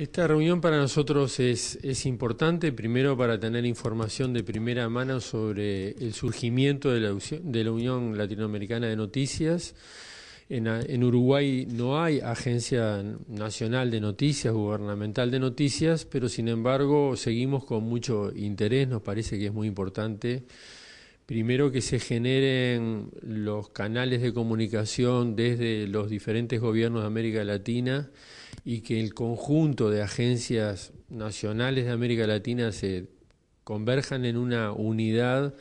Esta reunión para nosotros es, es, importante, primero para tener información de primera mano sobre el surgimiento de la, de la Unión Latinoamericana de Noticias. En, en, Uruguay no hay agencia nacional de noticias, gubernamental de noticias, pero sin embargo seguimos con mucho interés, nos parece que es muy importante. Primero que se generen los canales de comunicación desde los diferentes gobiernos de América Latina y que el conjunto de agencias nacionales de América Latina se converjan en una unidad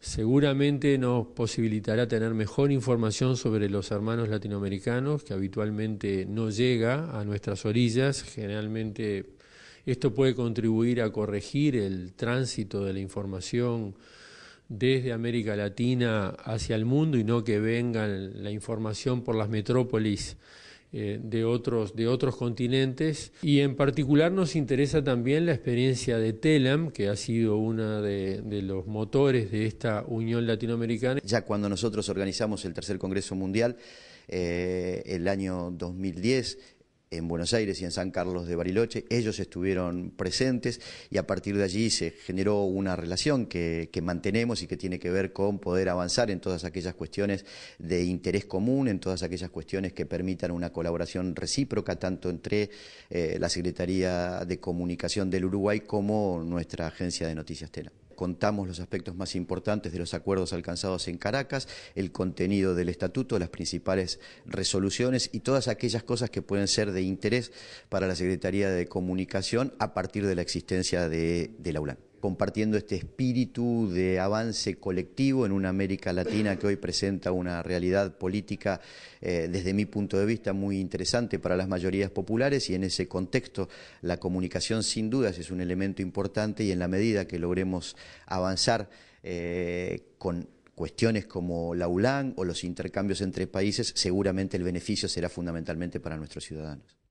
seguramente nos posibilitará tener mejor información sobre los hermanos latinoamericanos que habitualmente no llega a nuestras orillas. Generalmente esto puede contribuir a corregir el tránsito de la información desde América Latina hacia el mundo y no que venga la información por las metrópolis eh, de, otros, de otros continentes. Y en particular nos interesa también la experiencia de TELAM, que ha sido uno de, los motores de esta Unión Latinoamericana. Ya cuando nosotros organizamos el Tercer Congreso Mundial, eh, el año 2010, en Buenos Aires y en San Carlos de Bariloche. Ellos estuvieron presentes y a partir de allí se generó una relación que, mantenemos y que tiene que ver con poder avanzar en todas aquellas cuestiones de interés común, en todas aquellas cuestiones que permitan una colaboración recíproca tanto entre eh, la Secretaría de Comunicación del Uruguay como nuestra agencia de Noticias Tela contamos los aspectos más importantes de los acuerdos alcanzados en Caracas, el contenido del estatuto, las principales resoluciones y todas aquellas cosas que pueden ser de interés para la Secretaría de Comunicación a partir de la existencia de, la ULAN compartiendo este espíritu de avance colectivo en una América Latina que hoy presenta una realidad política eh, desde mi punto de vista muy interesante para las mayorías populares y en ese contexto la comunicación sin dudas es un elemento importante y en la medida que logremos avanzar eh, con cuestiones como la ULAN o los intercambios entre países, seguramente el beneficio será fundamentalmente para nuestros ciudadanos.